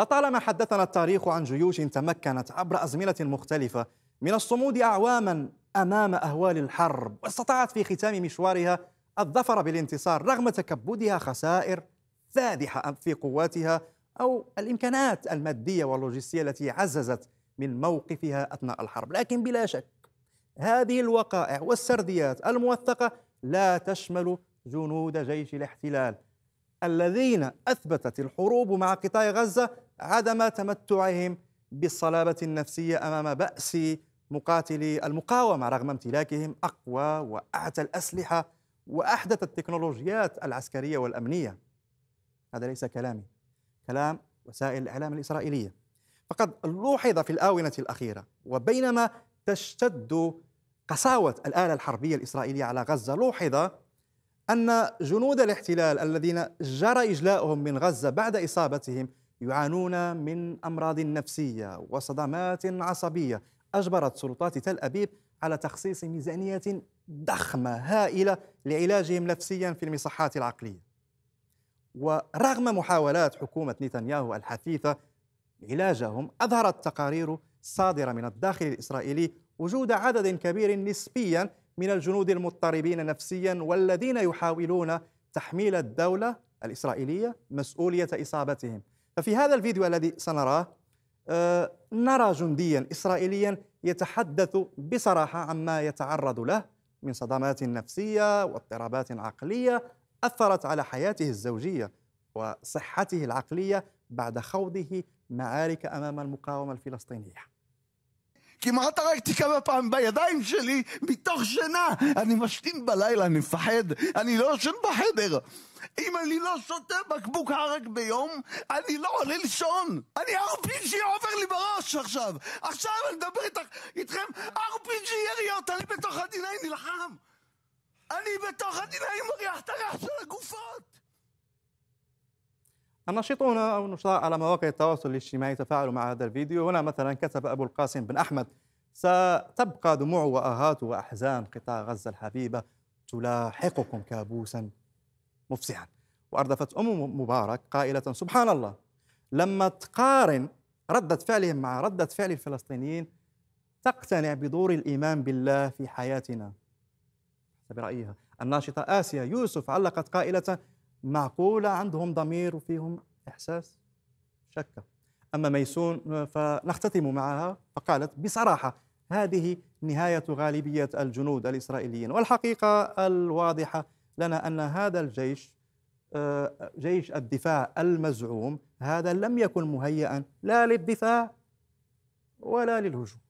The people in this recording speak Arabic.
لطالما حدثنا التاريخ عن جيوش تمكنت عبر أزمنة مختلفة من الصمود أعواما أمام أهوال الحرب واستطاعت في ختام مشوارها الظفر بالانتصار رغم تكبدها خسائر فادحة في قواتها أو الإمكانات المادية واللوجستية التي عززت من موقفها أثناء الحرب لكن بلا شك هذه الوقائع والسرديات الموثقة لا تشمل جنود جيش الاحتلال الذين أثبتت الحروب مع قطاع غزة عدم تمتعهم بالصلابة النفسية أمام بأس مقاتلي المقاومة رغم امتلاكهم أقوى وأعتى الأسلحة وأحدث التكنولوجيات العسكرية والأمنية هذا ليس كلامي كلام وسائل الإعلام الإسرائيلية فقد لوحظ في الآونة الأخيرة وبينما تشتد قساوة الآلة الحربية الإسرائيلية على غزة لوحظ أن جنود الاحتلال الذين جرى إجلاؤهم من غزة بعد إصابتهم يعانون من أمراض نفسية وصدمات عصبية أجبرت سلطات تل أبيب على تخصيص ميزانية ضخمة هائلة لعلاجهم نفسيا في المصحات العقلية ورغم محاولات حكومة نتنياهو الحثيثة علاجهم أظهرت تقارير صادرة من الداخل الإسرائيلي وجود عدد كبير نسبيا من الجنود المضطربين نفسيا والذين يحاولون تحميل الدولة الإسرائيلية مسؤولية إصابتهم ففي هذا الفيديو الذي سنراه آه، نرى جنديا إسرائيليا يتحدث بصراحة عما يتعرض له من صدمات نفسية واضطرابات عقلية أثرت على حياته الزوجية وصحته العقلية بعد خوضه معارك أمام المقاومة الفلسطينية כמעט הרגתי כמה פעמים בידיים שלי מתוך שינה. אני משתין בלילה, אני מפחד, אני לא ישן בחדר. אם אני לא שותה בקבוק הרג ביום, אני לא עולה לישון. אני RPG עובר לי בראש עכשיו. עכשיו אני מדבר איתך, איתכם, RPG יריות, אני בתוך ה נלחם. אני בתוך ה מריח את הריח של הגופות. الناشطون أو النشطاء على مواقع التواصل الاجتماعي تفاعلوا مع هذا الفيديو هنا مثلا كتب أبو القاسم بن أحمد ستبقى دموع وآهات وأحزان قطاع غزة الحبيبة تلاحقكم كابوسا مفزعا وأردفت أم مبارك قائلة سبحان الله لما تقارن ردة فعلهم مع ردة فعل الفلسطينيين تقتنع بدور الإيمان بالله في حياتنا برأيها الناشطة آسيا يوسف علقت قائلة معقولة عندهم ضمير وفيهم إحساس شكة أما ميسون فنختتم معها فقالت بصراحة هذه نهاية غالبية الجنود الإسرائيليين والحقيقة الواضحة لنا أن هذا الجيش جيش الدفاع المزعوم هذا لم يكن مهيئا لا للدفاع ولا للهجوم